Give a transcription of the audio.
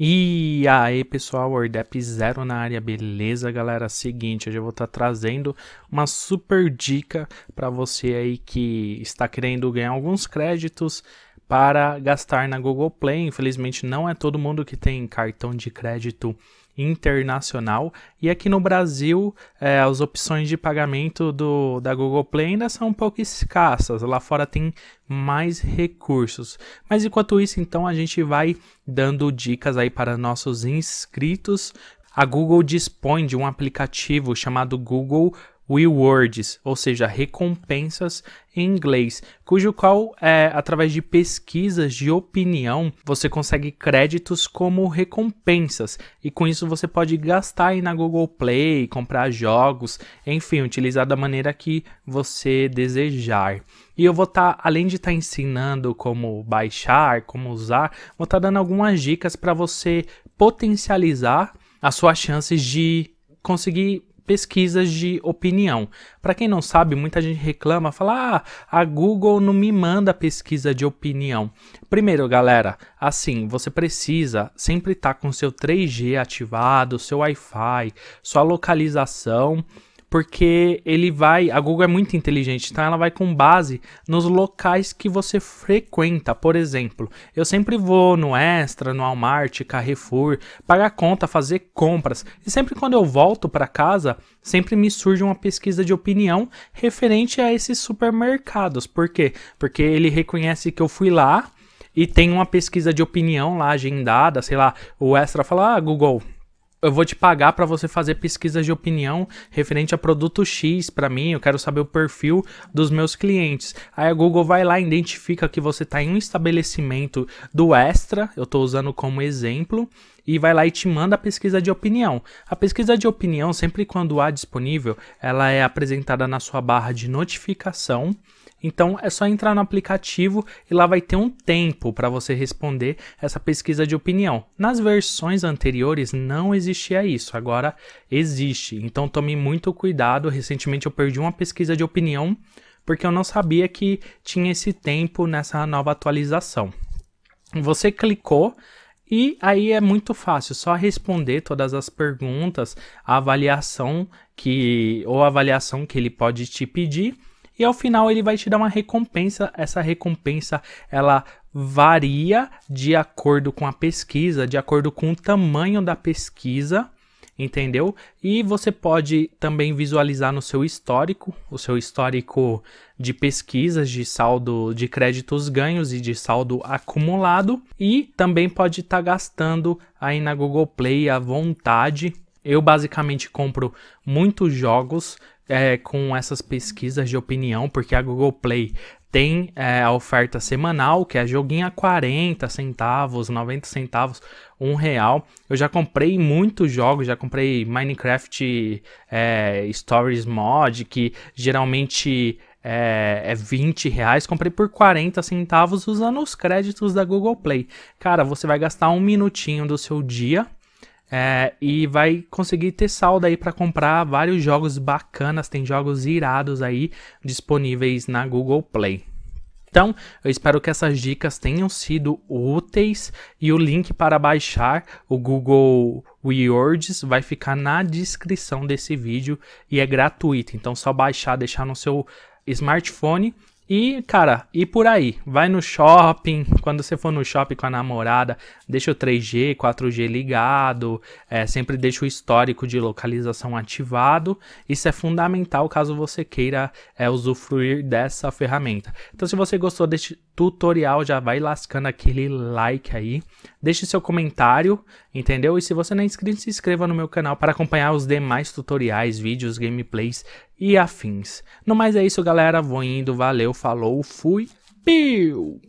E aí pessoal, WordApp Zero na área, beleza galera? Seguinte, hoje eu vou estar tá trazendo uma super dica para você aí que está querendo ganhar alguns créditos para gastar na Google Play. Infelizmente não é todo mundo que tem cartão de crédito internacional. E aqui no Brasil, é, as opções de pagamento do, da Google Play ainda são um pouco escassas. Lá fora tem mais recursos. Mas enquanto isso, então, a gente vai dando dicas aí para nossos inscritos. A Google dispõe de um aplicativo chamado Google rewards, ou seja, recompensas em inglês, cujo qual é através de pesquisas de opinião você consegue créditos como recompensas e com isso você pode gastar aí na Google Play, comprar jogos, enfim, utilizar da maneira que você desejar. E eu vou estar, tá, além de estar tá ensinando como baixar, como usar, vou estar tá dando algumas dicas para você potencializar as suas chances de conseguir pesquisas de opinião. Para quem não sabe, muita gente reclama, fala: ah, a Google não me manda pesquisa de opinião. Primeiro, galera, assim, você precisa sempre estar tá com seu 3G ativado, seu Wi-Fi, sua localização porque ele vai, a Google é muito inteligente, então ela vai com base nos locais que você frequenta. Por exemplo, eu sempre vou no Extra, no Walmart, Carrefour, pagar conta, fazer compras. E sempre quando eu volto para casa, sempre me surge uma pesquisa de opinião referente a esses supermercados. Por quê? Porque ele reconhece que eu fui lá, e tem uma pesquisa de opinião lá agendada, sei lá, o Extra fala, ah, Google, eu vou te pagar para você fazer pesquisas de opinião referente a produto X para mim, eu quero saber o perfil dos meus clientes. Aí a Google vai lá e identifica que você está em um estabelecimento do Extra, eu estou usando como exemplo, e vai lá e te manda a pesquisa de opinião. A pesquisa de opinião, sempre quando há disponível, ela é apresentada na sua barra de notificação então é só entrar no aplicativo e lá vai ter um tempo para você responder essa pesquisa de opinião. Nas versões anteriores não existia isso, agora existe. Então tome muito cuidado. Recentemente eu perdi uma pesquisa de opinião porque eu não sabia que tinha esse tempo nessa nova atualização. Você clicou e aí é muito fácil, só responder todas as perguntas, a avaliação que ou avaliação que ele pode te pedir e ao final ele vai te dar uma recompensa. Essa recompensa ela varia de acordo com a pesquisa, de acordo com o tamanho da pesquisa, entendeu? E você pode também visualizar no seu histórico, o seu histórico de pesquisas, de saldo de créditos ganhos e de saldo acumulado, e também pode estar tá gastando aí na Google Play à vontade eu basicamente compro muitos jogos é, com essas pesquisas de opinião, porque a Google Play tem é, a oferta semanal, que é joguinho a 40 centavos, 90 centavos, 1 real. Eu já comprei muitos jogos, já comprei Minecraft é, Stories Mod, que geralmente é, é 20 reais, comprei por 40 centavos usando os créditos da Google Play. Cara, você vai gastar um minutinho do seu dia é, e vai conseguir ter saldo aí para comprar vários jogos bacanas, tem jogos irados aí disponíveis na Google Play. Então, eu espero que essas dicas tenham sido úteis e o link para baixar o Google Words vai ficar na descrição desse vídeo e é gratuito. Então, só baixar, deixar no seu smartphone e, cara, e por aí. Vai no shopping. Quando você for no shopping com a namorada, deixa o 3G, 4G ligado. É, sempre deixa o histórico de localização ativado. Isso é fundamental caso você queira é, usufruir dessa ferramenta. Então, se você gostou deste tutorial, já vai lascando aquele like aí. Deixe seu comentário, entendeu? E se você não é inscrito, se inscreva no meu canal para acompanhar os demais tutoriais, vídeos, gameplays e afins. No mais é isso, galera. Vou indo, valeu, falou, fui, piu!